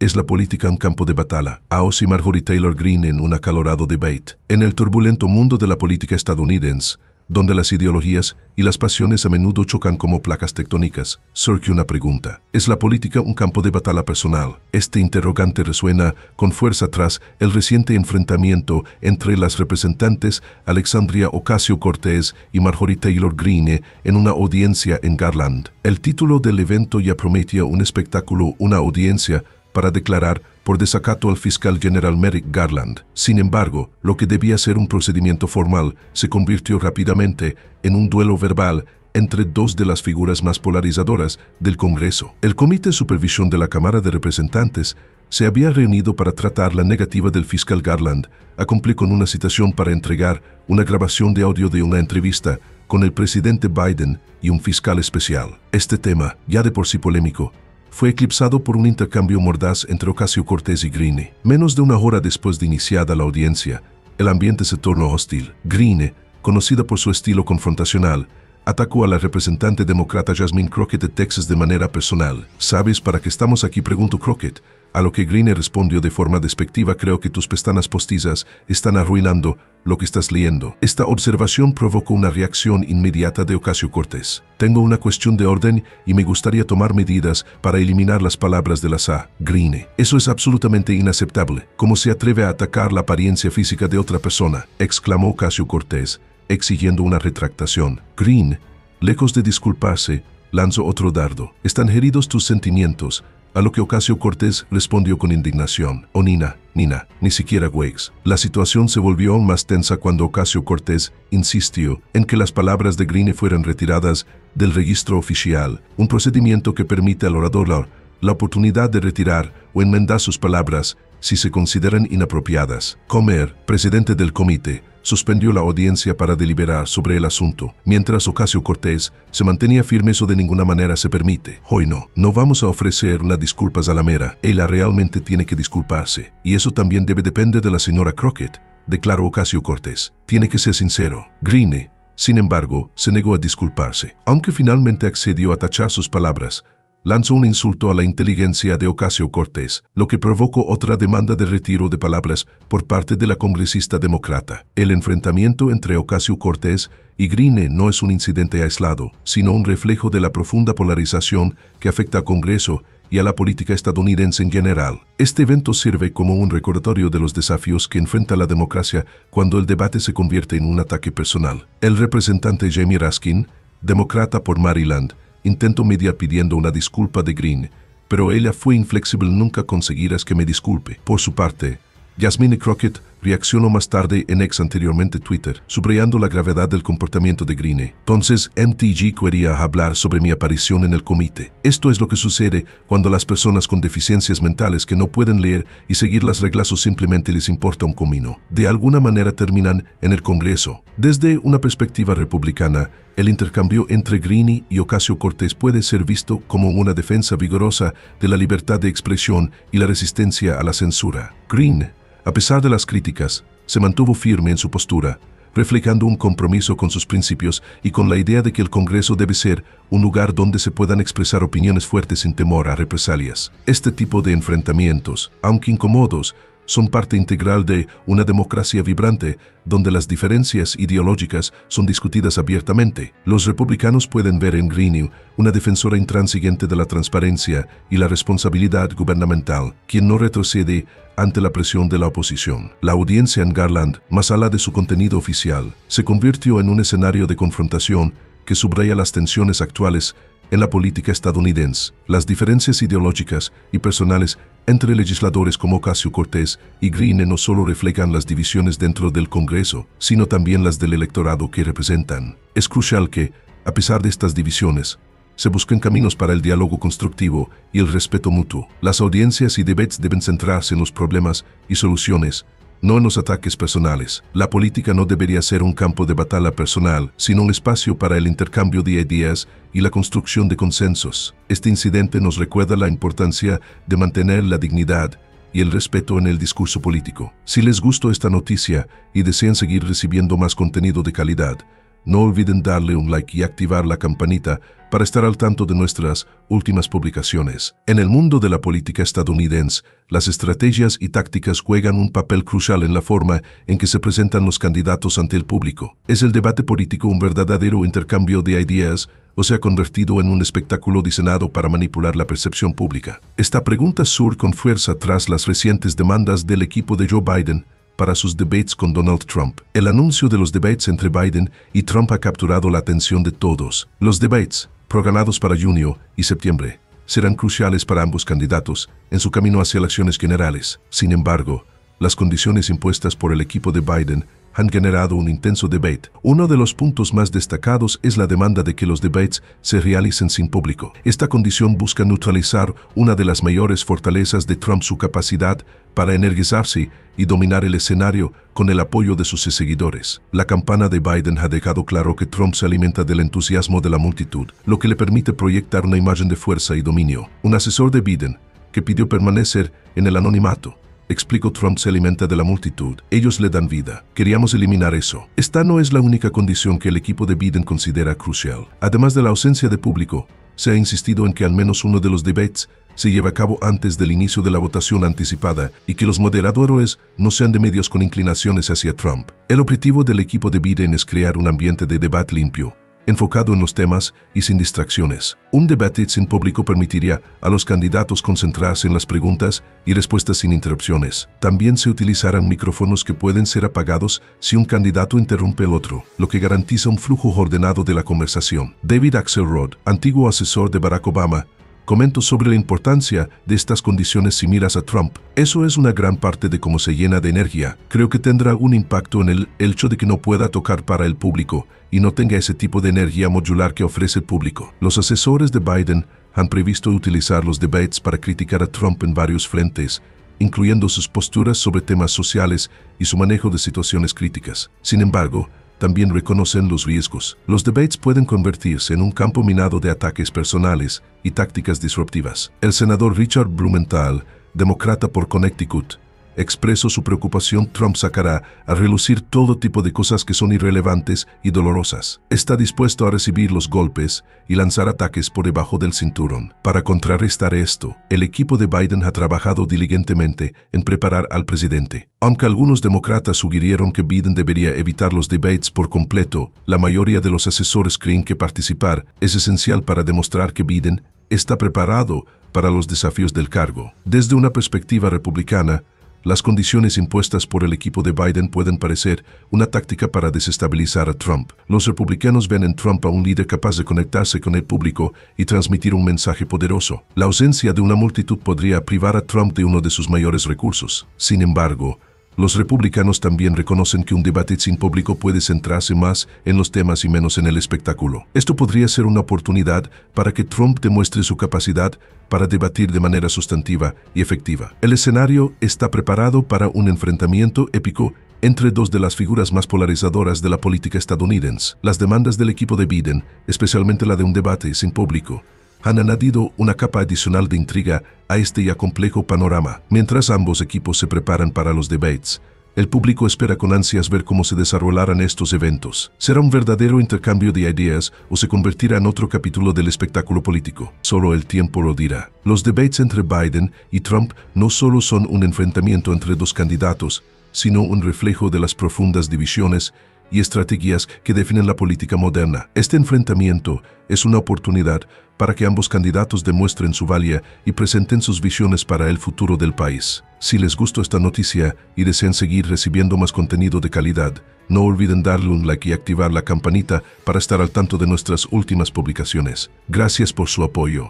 es la política un campo de batalla. Aos y Marjorie Taylor Greene en un acalorado debate. En el turbulento mundo de la política estadounidense, donde las ideologías y las pasiones a menudo chocan como placas tectónicas, surge una pregunta. ¿Es la política un campo de batalla personal? Este interrogante resuena con fuerza tras el reciente enfrentamiento entre las representantes Alexandria Ocasio-Cortez y Marjorie Taylor Greene en una audiencia en Garland. El título del evento ya prometía un espectáculo, una audiencia para declarar por desacato al fiscal general Merrick Garland. Sin embargo, lo que debía ser un procedimiento formal se convirtió rápidamente en un duelo verbal entre dos de las figuras más polarizadoras del Congreso. El Comité de Supervisión de la Cámara de Representantes se había reunido para tratar la negativa del fiscal Garland a cumplir con una citación para entregar una grabación de audio de una entrevista con el presidente Biden y un fiscal especial. Este tema, ya de por sí polémico, fue eclipsado por un intercambio mordaz entre Ocasio Cortés y Greene. Menos de una hora después de iniciada la audiencia, el ambiente se tornó hostil. Greene, conocida por su estilo confrontacional, atacó a la representante demócrata Jasmine Crockett de Texas de manera personal. ¿Sabes para qué estamos aquí? preguntó Crockett. A lo que Greene respondió de forma despectiva, creo que tus pestanas postizas están arruinando lo que estás leyendo. Esta observación provocó una reacción inmediata de Ocasio Cortés. Tengo una cuestión de orden y me gustaría tomar medidas para eliminar las palabras de la SA, Greene. Eso es absolutamente inaceptable. ¿Cómo se atreve a atacar la apariencia física de otra persona? exclamó Ocasio Cortés, exigiendo una retractación. Greene, lejos de disculparse, lanzó otro dardo. Están heridos tus sentimientos a lo que Ocasio Cortés respondió con indignación, oh Nina, Nina, ni siquiera Wakes. La situación se volvió aún más tensa cuando Ocasio Cortés insistió en que las palabras de Greene fueran retiradas del registro oficial, un procedimiento que permite al orador la oportunidad de retirar o enmendar sus palabras si se consideran inapropiadas. Comer, presidente del comité, suspendió la audiencia para deliberar sobre el asunto, mientras Ocasio Cortés se mantenía firme eso de ninguna manera se permite. Hoy no, no vamos a ofrecer las disculpas a la mera, ella realmente tiene que disculparse, y eso también debe depender de la señora Crockett, declaró Ocasio Cortés. Tiene que ser sincero. Greene, sin embargo, se negó a disculparse, aunque finalmente accedió a tachar sus palabras, lanzó un insulto a la inteligencia de Ocasio Cortés, lo que provocó otra demanda de retiro de palabras por parte de la congresista demócrata. El enfrentamiento entre Ocasio Cortés y Greene no es un incidente aislado, sino un reflejo de la profunda polarización que afecta al Congreso y a la política estadounidense en general. Este evento sirve como un recordatorio de los desafíos que enfrenta la democracia cuando el debate se convierte en un ataque personal. El representante Jamie Raskin, demócrata por Maryland, Intento mediar pidiendo una disculpa de Green, pero ella fue inflexible nunca conseguirás que me disculpe. Por su parte, Jasmine Crockett reaccionó más tarde en ex anteriormente Twitter, subrayando la gravedad del comportamiento de Greene. Entonces MTG quería hablar sobre mi aparición en el comité. Esto es lo que sucede cuando las personas con deficiencias mentales que no pueden leer y seguir las reglas o simplemente les importa un comino, de alguna manera terminan en el Congreso. Desde una perspectiva republicana, el intercambio entre Greene y Ocasio Cortés puede ser visto como una defensa vigorosa de la libertad de expresión y la resistencia a la censura. Greene a pesar de las críticas, se mantuvo firme en su postura, reflejando un compromiso con sus principios y con la idea de que el Congreso debe ser un lugar donde se puedan expresar opiniones fuertes sin temor a represalias. Este tipo de enfrentamientos, aunque incomodos, son parte integral de una democracia vibrante donde las diferencias ideológicas son discutidas abiertamente. Los republicanos pueden ver en Greenew una defensora intransigente de la transparencia y la responsabilidad gubernamental, quien no retrocede ante la presión de la oposición. La audiencia en Garland, más allá de su contenido oficial, se convirtió en un escenario de confrontación que subraya las tensiones actuales en la política estadounidense, las diferencias ideológicas y personales entre legisladores como Casio Cortés y Greene no solo reflejan las divisiones dentro del Congreso, sino también las del electorado que representan. Es crucial que, a pesar de estas divisiones, se busquen caminos para el diálogo constructivo y el respeto mutuo. Las audiencias y debates deben centrarse en los problemas y soluciones no en los ataques personales. La política no debería ser un campo de batalla personal, sino un espacio para el intercambio de ideas y la construcción de consensos. Este incidente nos recuerda la importancia de mantener la dignidad y el respeto en el discurso político. Si les gustó esta noticia y desean seguir recibiendo más contenido de calidad, no olviden darle un like y activar la campanita para estar al tanto de nuestras últimas publicaciones. En el mundo de la política estadounidense, las estrategias y tácticas juegan un papel crucial en la forma en que se presentan los candidatos ante el público. ¿Es el debate político un verdadero intercambio de ideas o se ha convertido en un espectáculo diseñado para manipular la percepción pública? Esta pregunta surge con fuerza tras las recientes demandas del equipo de Joe Biden para sus debates con Donald Trump. El anuncio de los debates entre Biden y Trump ha capturado la atención de todos. Los debates, programados para junio y septiembre, serán cruciales para ambos candidatos en su camino hacia elecciones generales. Sin embargo, las condiciones impuestas por el equipo de Biden han generado un intenso debate. Uno de los puntos más destacados es la demanda de que los debates se realicen sin público. Esta condición busca neutralizar una de las mayores fortalezas de Trump, su capacidad para energizarse y dominar el escenario con el apoyo de sus seguidores. La campana de Biden ha dejado claro que Trump se alimenta del entusiasmo de la multitud, lo que le permite proyectar una imagen de fuerza y dominio. Un asesor de Biden, que pidió permanecer en el anonimato, explico Trump se alimenta de la multitud, ellos le dan vida. Queríamos eliminar eso. Esta no es la única condición que el equipo de Biden considera crucial. Además de la ausencia de público, se ha insistido en que al menos uno de los debates se lleve a cabo antes del inicio de la votación anticipada y que los moderadores no sean de medios con inclinaciones hacia Trump. El objetivo del equipo de Biden es crear un ambiente de debate limpio, enfocado en los temas y sin distracciones. Un debate sin público permitiría a los candidatos concentrarse en las preguntas y respuestas sin interrupciones. También se utilizarán micrófonos que pueden ser apagados si un candidato interrumpe el otro, lo que garantiza un flujo ordenado de la conversación. David Axelrod, antiguo asesor de Barack Obama, Comento sobre la importancia de estas condiciones si a Trump. Eso es una gran parte de cómo se llena de energía. Creo que tendrá un impacto en el, el hecho de que no pueda tocar para el público y no tenga ese tipo de energía modular que ofrece el público. Los asesores de Biden han previsto utilizar los debates para criticar a Trump en varios frentes, incluyendo sus posturas sobre temas sociales y su manejo de situaciones críticas. Sin embargo, también reconocen los riesgos. Los debates pueden convertirse en un campo minado de ataques personales y tácticas disruptivas. El senador Richard Blumenthal, demócrata por Connecticut, expresó su preocupación, Trump sacará a relucir todo tipo de cosas que son irrelevantes y dolorosas. Está dispuesto a recibir los golpes y lanzar ataques por debajo del cinturón. Para contrarrestar esto, el equipo de Biden ha trabajado diligentemente en preparar al presidente. Aunque algunos demócratas sugirieron que Biden debería evitar los debates por completo, la mayoría de los asesores creen que participar es esencial para demostrar que Biden está preparado para los desafíos del cargo. Desde una perspectiva republicana, las condiciones impuestas por el equipo de Biden pueden parecer una táctica para desestabilizar a Trump. Los republicanos ven en Trump a un líder capaz de conectarse con el público y transmitir un mensaje poderoso. La ausencia de una multitud podría privar a Trump de uno de sus mayores recursos. Sin embargo, los republicanos también reconocen que un debate sin público puede centrarse más en los temas y menos en el espectáculo. Esto podría ser una oportunidad para que Trump demuestre su capacidad para debatir de manera sustantiva y efectiva. El escenario está preparado para un enfrentamiento épico entre dos de las figuras más polarizadoras de la política estadounidense. Las demandas del equipo de Biden, especialmente la de un debate sin público, han añadido una capa adicional de intriga a este ya complejo panorama. Mientras ambos equipos se preparan para los debates, el público espera con ansias ver cómo se desarrollarán estos eventos. ¿Será un verdadero intercambio de ideas o se convertirá en otro capítulo del espectáculo político? Solo el tiempo lo dirá. Los debates entre Biden y Trump no solo son un enfrentamiento entre dos candidatos, sino un reflejo de las profundas divisiones y estrategias que definen la política moderna. Este enfrentamiento es una oportunidad para que ambos candidatos demuestren su valía y presenten sus visiones para el futuro del país. Si les gustó esta noticia y desean seguir recibiendo más contenido de calidad, no olviden darle un like y activar la campanita para estar al tanto de nuestras últimas publicaciones. Gracias por su apoyo.